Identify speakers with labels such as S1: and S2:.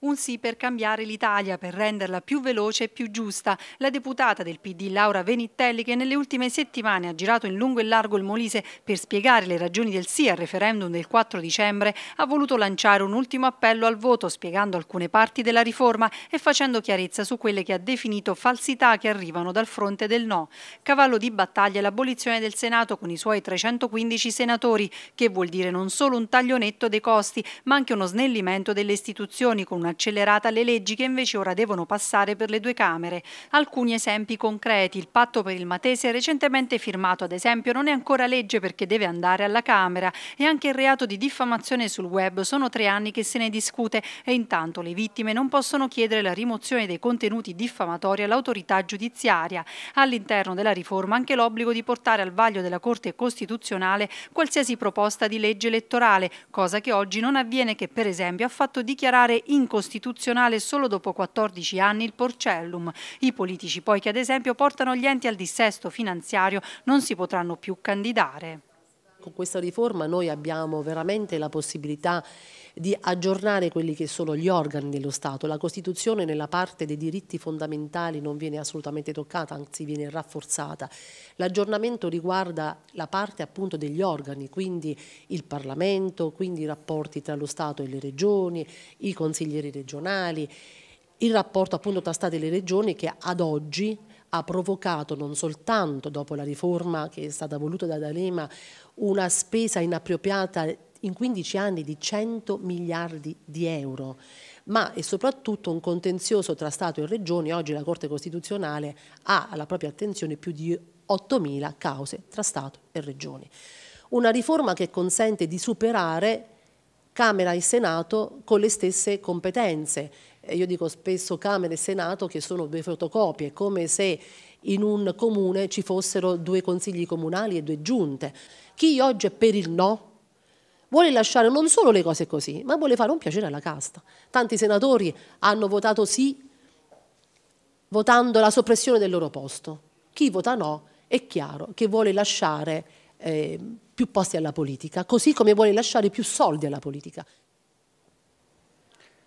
S1: Un sì per cambiare l'Italia, per renderla più veloce e più giusta. La deputata del PD Laura Venittelli, che nelle ultime settimane ha girato in lungo e largo il Molise per spiegare le ragioni del sì al referendum del 4 dicembre, ha voluto lanciare un ultimo appello al voto spiegando alcune parti della riforma e facendo chiarezza su quelle che ha definito falsità che arrivano dal fronte del no. Cavallo di battaglia è l'abolizione del Senato con i suoi 315 senatori, che vuol dire non solo un taglionetto dei costi, ma anche uno snellimento delle istituzioni con una accelerata le leggi che invece ora devono passare per le due Camere. Alcuni esempi concreti. Il patto per il Matese recentemente firmato, ad esempio, non è ancora legge perché deve andare alla Camera e anche il reato di diffamazione sul web sono tre anni che se ne discute e intanto le vittime non possono chiedere la rimozione dei contenuti diffamatori all'autorità giudiziaria. All'interno della riforma anche l'obbligo di portare al vaglio della Corte Costituzionale qualsiasi proposta di legge elettorale, cosa che oggi non avviene che per esempio ha fatto dichiarare incostituzionale costituzionale solo dopo 14 anni il Porcellum. I politici poi che ad esempio portano gli enti al dissesto finanziario non si potranno più candidare. Con
S2: questa riforma noi abbiamo veramente la possibilità di aggiornare quelli che sono gli organi dello Stato. La Costituzione nella parte dei diritti fondamentali non viene assolutamente toccata, anzi viene rafforzata. L'aggiornamento riguarda la parte appunto degli organi, quindi il Parlamento, quindi i rapporti tra lo Stato e le regioni, i consiglieri regionali, il rapporto appunto tra Stato e le regioni che ad oggi ha provocato non soltanto dopo la riforma che è stata voluta da D'Alema una spesa inappropriata in 15 anni di 100 miliardi di euro, ma è soprattutto un contenzioso tra Stato e Regioni. Oggi la Corte Costituzionale ha alla propria attenzione più di 8.000 cause tra Stato e Regioni. Una riforma che consente di superare Camera e Senato con le stesse competenze io dico spesso Camera e Senato che sono due fotocopie, come se in un comune ci fossero due consigli comunali e due giunte. Chi oggi è per il no vuole lasciare non solo le cose così, ma vuole fare un piacere alla casta. Tanti senatori hanno votato sì votando la soppressione del loro posto. Chi vota no è chiaro che vuole lasciare eh, più posti alla politica, così come vuole lasciare più soldi alla politica.